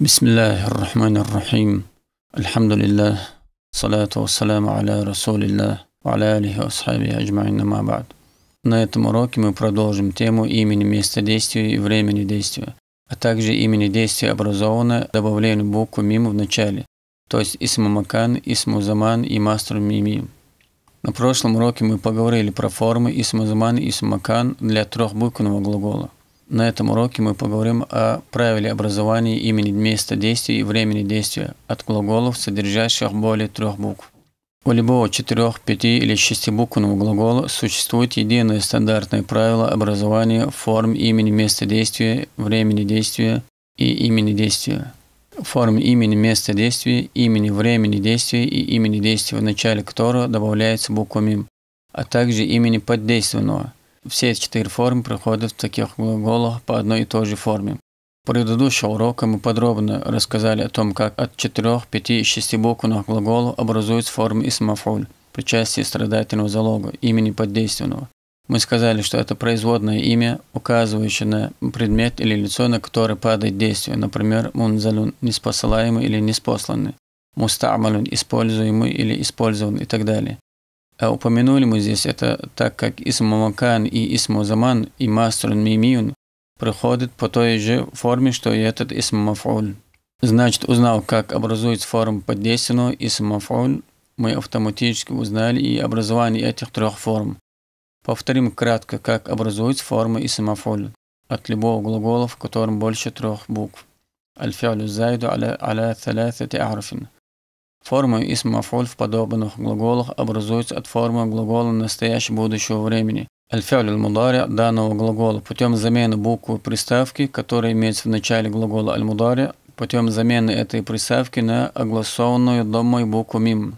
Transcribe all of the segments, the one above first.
بسم الله الرحمن الرحيم الحمد لله صلاة والسلام على رسول الله وعلى آله وأصحابه أجمعين ما بعد На этом уроке мы продолжим тему имени места действия и времени действия, а также имени действия образованное добавлением буквы мим в начале, то есть исмамакан, исмузаман и мастер мимим. На прошлом уроке мы поговорили про формы исмузаман и исмакан для трехбуквенного глагола. На этом уроке мы поговорим о правиле образования имени места действия и времени действия от глаголов, содержащих более трех букв. У любого четырех, пяти или шестибуквенного глагола существует единое стандартное правило образования форм имени места действия, времени действия и имени действия. Форм имени места действия, имени времени действия и имени действия, в начале которого добавляется буква «мим», а также имени поддействованного – все четыре формы проходят в таких глаголах по одной и той же форме. В предыдущем уроке мы подробно рассказали о том, как от четырех, пяти и шести буквенных глаголов образуются формы исмафуль, причастие страдательного залога, имени поддейственного. Мы сказали, что это производное имя, указывающее на предмет или лицо, на которое падает действие, например, мунзалюн – неспосылаемый или неспосланный, мустамалюн – используемый или использованный и так далее. Упомянули мы здесь это, так как Исму и Исму и Маструн Мимиюн приходят по той же форме, что и этот Исму Значит, узнав, как образуется форма подейственного Исму мы автоматически узнали и образование этих трех форм. Повторим кратко, как образуется форма Исму от любого глагола, в котором больше трех букв. الفعل الزائد على على ثلاثة أحرف Формы из мафуль в подобных глаголах образуются от формы глагола настоящего будущего времени. Аль-фяль аль-мудари данного глагола путем замены буквы приставки, которая имеется в начале глагола аль-мудари, путем замены этой приставки на огласованную домой букву мим,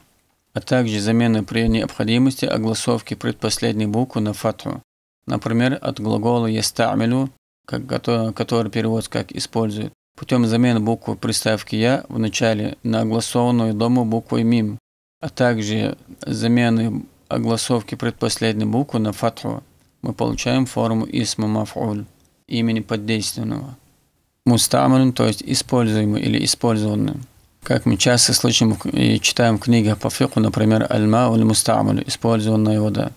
а также замены при необходимости огласовки предпоследней буквы на фатху. Например, от глагола «ястамилю», который переводится как «использует», путем замены буквы приставки «я» в начале на огласованную дома буквой «мим», а также замены огласовки предпоследней буквы на фатху, мы получаем форму исма мафуль, имени поддейственного. Мустамалин, то есть используемый или использованный. Как мы часто слышим и читаем в книгах по фику, например, «Альма» или «Мустамаль» – использованная вода.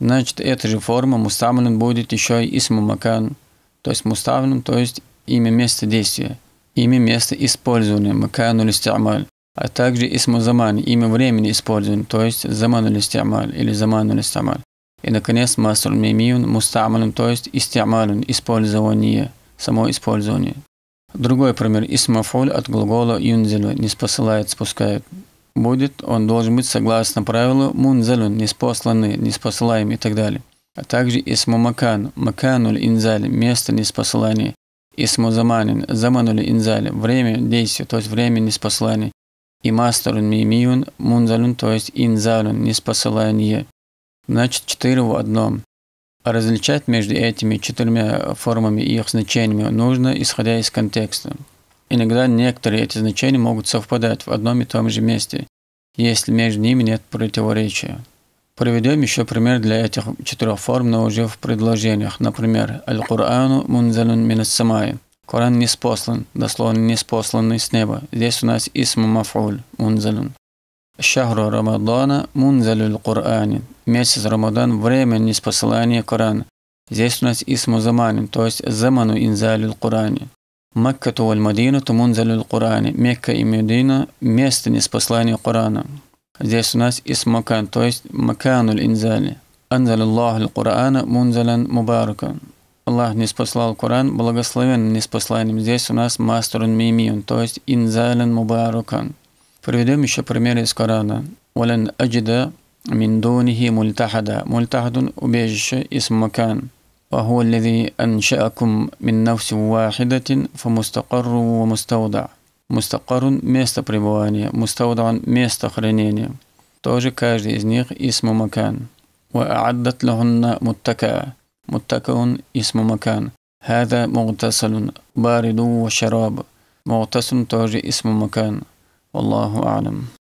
Значит, эта же форма мустамлин будет еще и исму макан, то есть муставлин, то есть имя места действия, имя места использования, макану истиамаль, а также исму заман, имя времени использования, то есть заману истиамаль или заману истиамаль. И, наконец, масрул мимиюн мустамалун, то есть истиамалун, использование, само использование. Другой пример. исмафоль от глагола юнзилу, не спосылает, спускает. Будет, он должен быть согласно правилу мунзалун, неспосланный, неспосылаем и так далее. А также исму макан, макануль инзаль, место неспосылания. Исму заманули инзали, время действия, то есть время неспослания. И мастерун мимиюн, мунзалун, то есть инзалюн, неспосылание. Значит, четыре в одном. А различать между этими четырьмя формами и их значениями нужно, исходя из контекста. Иногда некоторые эти значения могут совпадать в одном и том же месте, если между ними нет противоречия. Приведем еще пример для этих четырех форм, но уже в предложениях. Например, «Аль-Курану мунзалун минас-самай». Коран неспослан, дословно неспосланный с неба. Здесь у нас ИСМУ мафуль, мунзалун. Шахру Рамадана мунзалюль Кур'ани. Месяц Рамадан – время неспосылания Корана. Здесь у нас исму заманин, то есть заману инзалюль Кур'ани. Маккату валь Мадинату мунзалюль Кур'ани. Мекка и Медина – место неспослания Корана. Здесь у нас «Исмакан», то есть Макану Линзали. «Анзал Аллах аль-Кур'ана мунзалан мубаракан». Аллах не спаслал Куран, благословен не спасланием. Здесь у нас Мастерун Мимиун, то есть «Инзалан мубаракан». Приведем еще пример из Корана. «Вален аджида Миндунихи Мультахада. Мультахадун убежище أبيش اسم مكان وهو الذي Фамустакарру Мустаудах. مستقر ميست بريبواني مستودع ميست خرينيني توجي كاجدي إزنيخ اسم مكان وأعدت لهن متكأ متكأ اسم مكان هذا مغتسل بارد وشراب مغتسل توجي اسم مكان والله أعلم